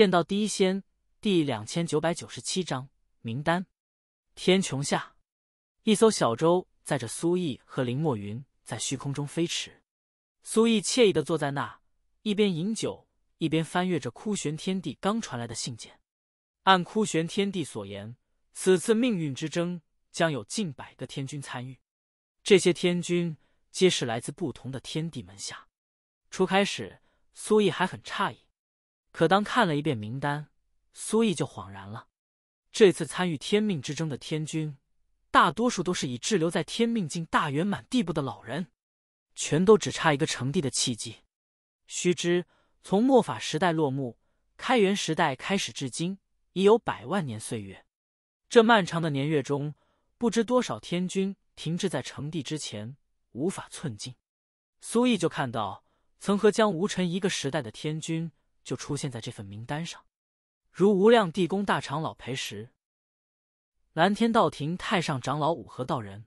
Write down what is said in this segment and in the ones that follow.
见到第一仙，第两千九百九十七章名单。天穹下，一艘小舟载着苏毅和林墨云在虚空中飞驰。苏毅惬意的坐在那，一边饮酒，一边翻阅着枯玄天帝刚传来的信件。按枯玄天帝所言，此次命运之争将有近百个天君参与，这些天君皆是来自不同的天帝门下。初开始，苏毅还很诧异。可当看了一遍名单，苏毅就恍然了。这次参与天命之争的天君，大多数都是已滞留在天命境大圆满地步的老人，全都只差一个成帝的契机。须知，从末法时代落幕、开元时代开始至今，已有百万年岁月。这漫长的年月中，不知多少天君停滞在成帝之前，无法寸进。苏毅就看到，曾和江无尘一个时代的天君。就出现在这份名单上，如无量地宫大长老裴石、蓝天道庭太上长老五合道人、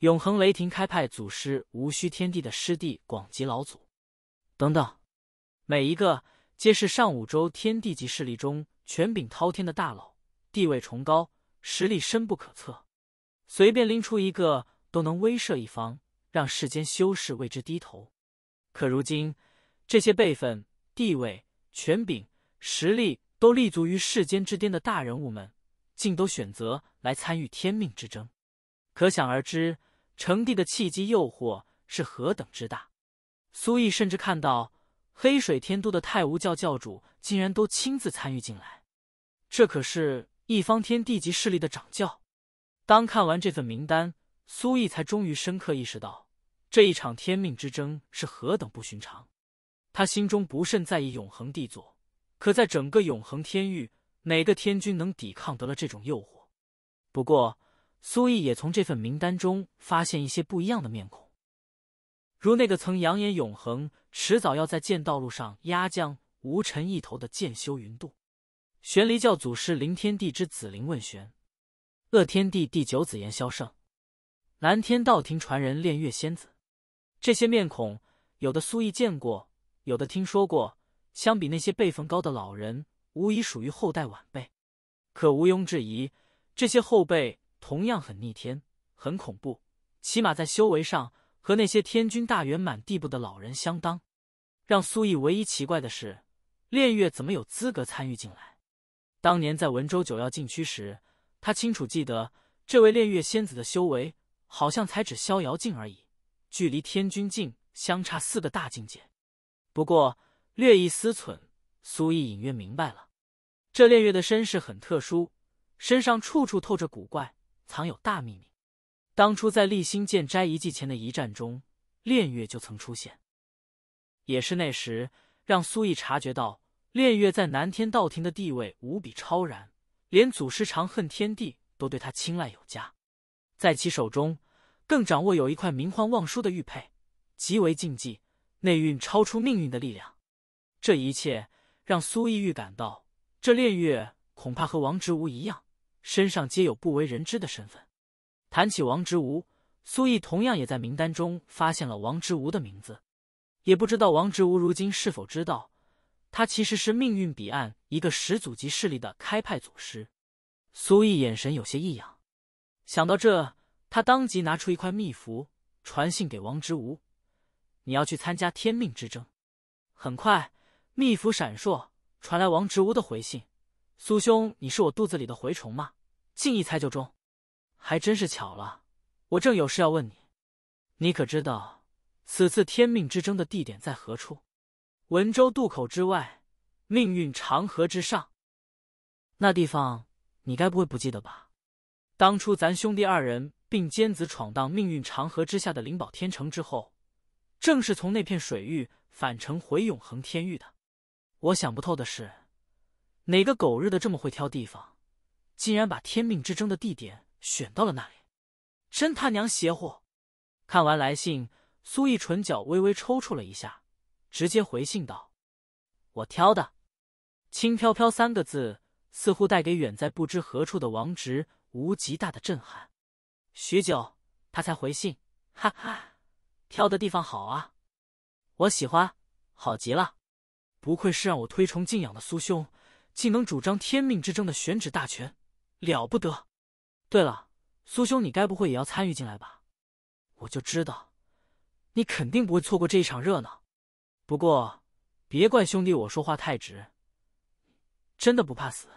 永恒雷霆开派祖师无需天地的师弟广吉老祖等等，每一个皆是上五州天地级势力中权柄滔天的大佬，地位崇高，实力深不可测，随便拎出一个都能威慑一方，让世间修士为之低头。可如今，这些辈分地位。权柄、实力都立足于世间之巅的大人物们，竟都选择来参与天命之争，可想而知，成帝的契机诱惑是何等之大。苏毅甚至看到黑水天都的太无教教主竟然都亲自参与进来，这可是一方天地级势力的掌教。当看完这份名单，苏毅才终于深刻意识到，这一场天命之争是何等不寻常。他心中不甚在意永恒帝座，可在整个永恒天域，哪个天君能抵抗得了这种诱惑？不过苏毅也从这份名单中发现一些不一样的面孔，如那个曾扬言永恒迟早要在剑道路上压将无尘一头的剑修云渡，玄离教祖师凌天地之子灵问玄，乐天地第九子言萧胜，蓝天道庭传人炼月仙子。这些面孔，有的苏毅见过。有的听说过，相比那些辈分高的老人，无疑属于后代晚辈。可毋庸置疑，这些后辈同样很逆天，很恐怖，起码在修为上和那些天君大圆满地步的老人相当。让苏毅唯一奇怪的是，炼月怎么有资格参与进来？当年在文州九曜禁区时，他清楚记得，这位炼月仙子的修为好像才只逍遥境而已，距离天君境相差四个大境界。不过，略一思忖，苏毅隐约明白了，这炼月的身世很特殊，身上处处透着古怪，藏有大秘密。当初在立新剑斋遗迹前的一战中，炼月就曾出现，也是那时让苏毅察觉到炼月在南天道庭的地位无比超然，连祖师长恨天帝都对他青睐有加，在其手中更掌握有一块名唤望舒的玉佩，极为禁忌。内蕴超出命运的力量，这一切让苏毅预感到，这炼月恐怕和王直无一样，身上皆有不为人知的身份。谈起王直无，苏毅同样也在名单中发现了王直无的名字。也不知道王直无如今是否知道，他其实是命运彼岸一个始祖级势力的开派祖师。苏毅眼神有些异样，想到这，他当即拿出一块秘符，传信给王直无，你要去参加天命之争？很快，密符闪烁，传来王植吾的回信：“苏兄，你是我肚子里的蛔虫吗？竟一猜就中，还真是巧了。我正有事要问你，你可知道此次天命之争的地点在何处？文州渡口之外，命运长河之上。那地方你该不会不记得吧？当初咱兄弟二人并肩子闯荡命运长河之下的灵宝天城之后。”正是从那片水域返程回永恒天域的。我想不透的是，哪个狗日的这么会挑地方，竟然把天命之争的地点选到了那里？真他娘邪乎！看完来信，苏毅唇角微微抽搐了一下，直接回信道：“我挑的。”轻飘飘三个字，似乎带给远在不知何处的王直无极大的震撼。许久，他才回信：“哈哈。”挑的地方好啊，我喜欢，好极了！不愧是让我推崇敬仰的苏兄，竟能主张天命之争的选址大权，了不得！对了，苏兄，你该不会也要参与进来吧？我就知道，你肯定不会错过这一场热闹。不过，别怪兄弟我说话太直，真的不怕死。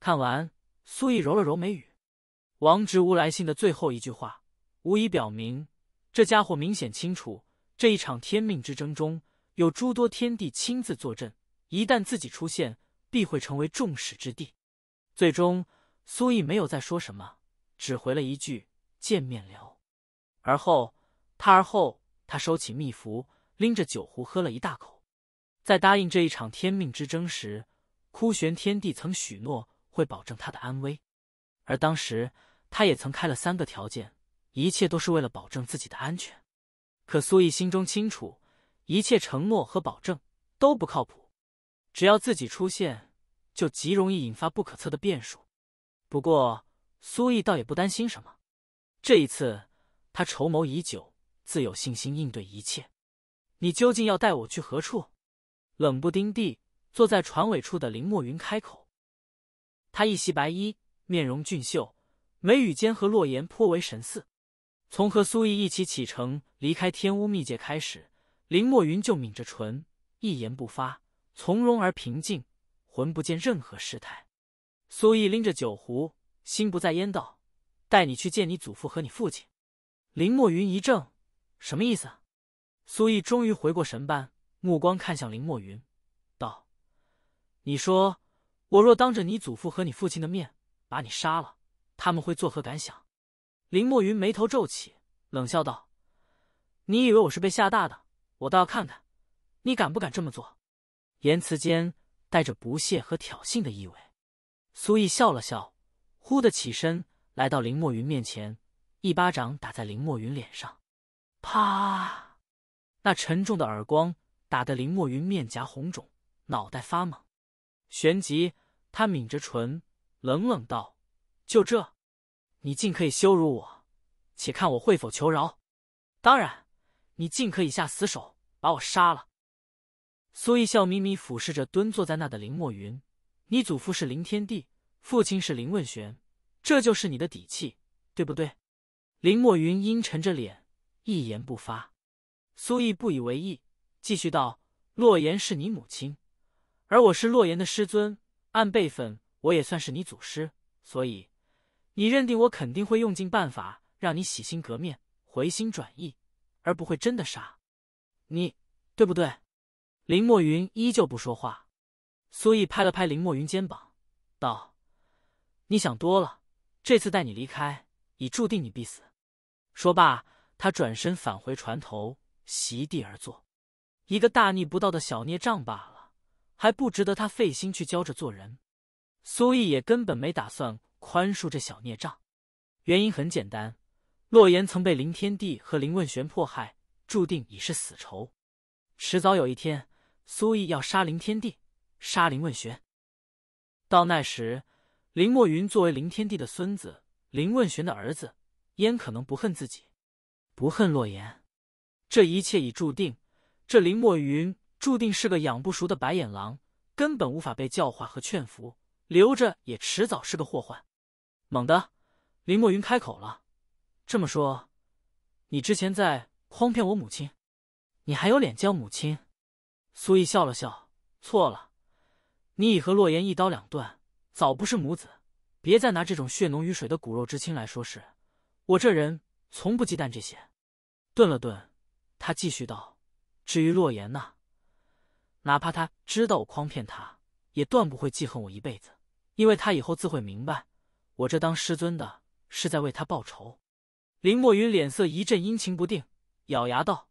看完，苏毅揉了揉眉宇，王直无来信的最后一句话，无疑表明。这家伙明显清楚，这一场天命之争中有诸多天帝亲自坐镇，一旦自己出现，必会成为众矢之的。最终，苏毅没有再说什么，只回了一句“见面聊”。而后，他而后他收起秘符，拎着酒壶喝了一大口。在答应这一场天命之争时，枯玄天帝曾许诺会保证他的安危，而当时他也曾开了三个条件。一切都是为了保证自己的安全，可苏毅心中清楚，一切承诺和保证都不靠谱。只要自己出现，就极容易引发不可测的变数。不过苏毅倒也不担心什么，这一次他筹谋已久，自有信心应对一切。你究竟要带我去何处？冷不丁地坐在船尾处的林墨云开口，他一袭白衣，面容俊秀，眉宇间和洛言颇为神似。从和苏毅一起启程离开天巫秘界开始，林墨云就抿着唇，一言不发，从容而平静，浑不见任何失态。苏毅拎着酒壶，心不在焉道：“带你去见你祖父和你父亲。”林墨云一怔，什么意思？苏毅终于回过神般，目光看向林墨云，道：“你说，我若当着你祖父和你父亲的面把你杀了，他们会作何感想？”林墨云眉头皱起，冷笑道：“你以为我是被吓大的？我倒要看看，你敢不敢这么做。”言辞间带着不屑和挑衅的意味。苏毅笑了笑，忽的起身来到林墨云面前，一巴掌打在林墨云脸上，“啪！”那沉重的耳光打得林墨云面颊红肿，脑袋发懵。旋即，他抿着唇，冷冷道：“就这。”你尽可以羞辱我，且看我会否求饶。当然，你尽可以下死手把我杀了。苏毅笑眯眯俯视着蹲坐在那的林墨云：“你祖父是林天帝，父亲是林问玄，这就是你的底气，对不对？”林墨云阴沉着脸，一言不发。苏毅不以为意，继续道：“洛言是你母亲，而我是洛言的师尊，按辈分我也算是你祖师，所以。”你认定我肯定会用尽办法让你洗心革面、回心转意，而不会真的杀你，对不对？林墨云依旧不说话。苏毅拍了拍林墨云肩膀，道：“你想多了，这次带你离开，已注定你必死。”说罢，他转身返回船头，席地而坐。一个大逆不道的小孽障罢了，还不值得他费心去教着做人。苏毅也根本没打算。宽恕这小孽障，原因很简单，洛言曾被林天帝和林问玄迫害，注定已是死仇。迟早有一天，苏毅要杀林天帝，杀林问玄，到那时，林墨云作为林天帝的孙子，林问玄的儿子，焉可能不恨自己，不恨洛言？这一切已注定，这林墨云注定是个养不熟的白眼狼，根本无法被教化和劝服，留着也迟早是个祸患。猛地，林墨云开口了：“这么说，你之前在诓骗我母亲？你还有脸叫母亲？”苏毅笑了笑：“错了，你已和洛言一刀两断，早不是母子。别再拿这种血浓于水的骨肉之亲来说事。我这人从不忌惮这些。”顿了顿，他继续道：“至于洛言呢，哪怕他知道我诓骗他，也断不会记恨我一辈子，因为他以后自会明白。”我这当师尊的，是在为他报仇。林墨云脸色一阵阴晴不定，咬牙道：“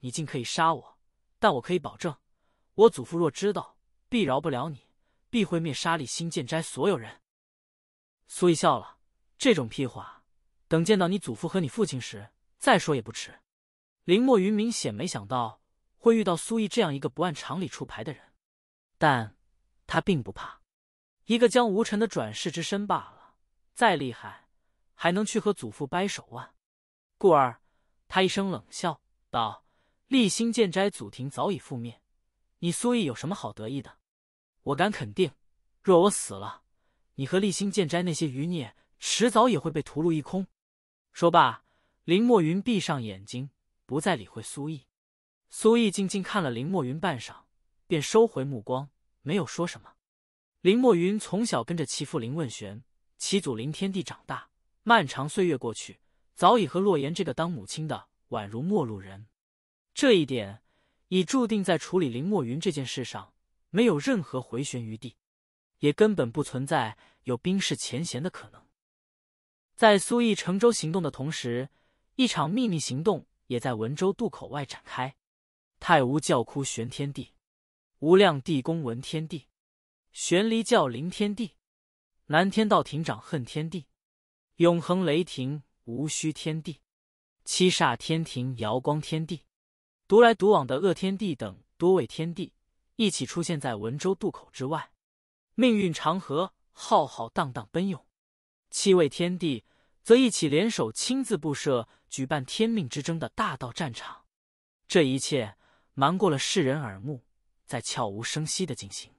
你尽可以杀我，但我可以保证，我祖父若知道，必饶不了你，必会灭沙利新剑斋所有人。”苏毅笑了：“这种屁话，等见到你祖父和你父亲时再说也不迟。”林墨云明显没想到会遇到苏毅这样一个不按常理出牌的人，但他并不怕，一个江无尘的转世之身罢了。再厉害，还能去和祖父掰手腕？故而他一声冷笑道：“立心剑斋祖庭早已覆灭，你苏毅有什么好得意的？我敢肯定，若我死了，你和立心剑斋那些余孽，迟早也会被屠戮一空。”说罢，林墨云闭上眼睛，不再理会苏毅。苏毅静静看了林墨云半晌，便收回目光，没有说什么。林墨云从小跟着其父林问玄。其祖林天帝长大，漫长岁月过去，早已和洛言这个当母亲的宛如陌路人。这一点已注定在处理林墨云这件事上没有任何回旋余地，也根本不存在有冰释前嫌的可能。在苏毅乘舟行动的同时，一场秘密行动也在文州渡口外展开。太无教窟玄天帝，无量地宫文天帝，玄离教林天帝。南天道庭长恨天地，永恒雷霆无需天地，七煞天庭瑶光天地，独来独往的恶天地等多位天地一起出现在文州渡口之外，命运长河浩浩荡荡奔涌，七位天地则一起联手亲自布设举办天命之争的大道战场，这一切瞒过了世人耳目，在悄无声息的进行。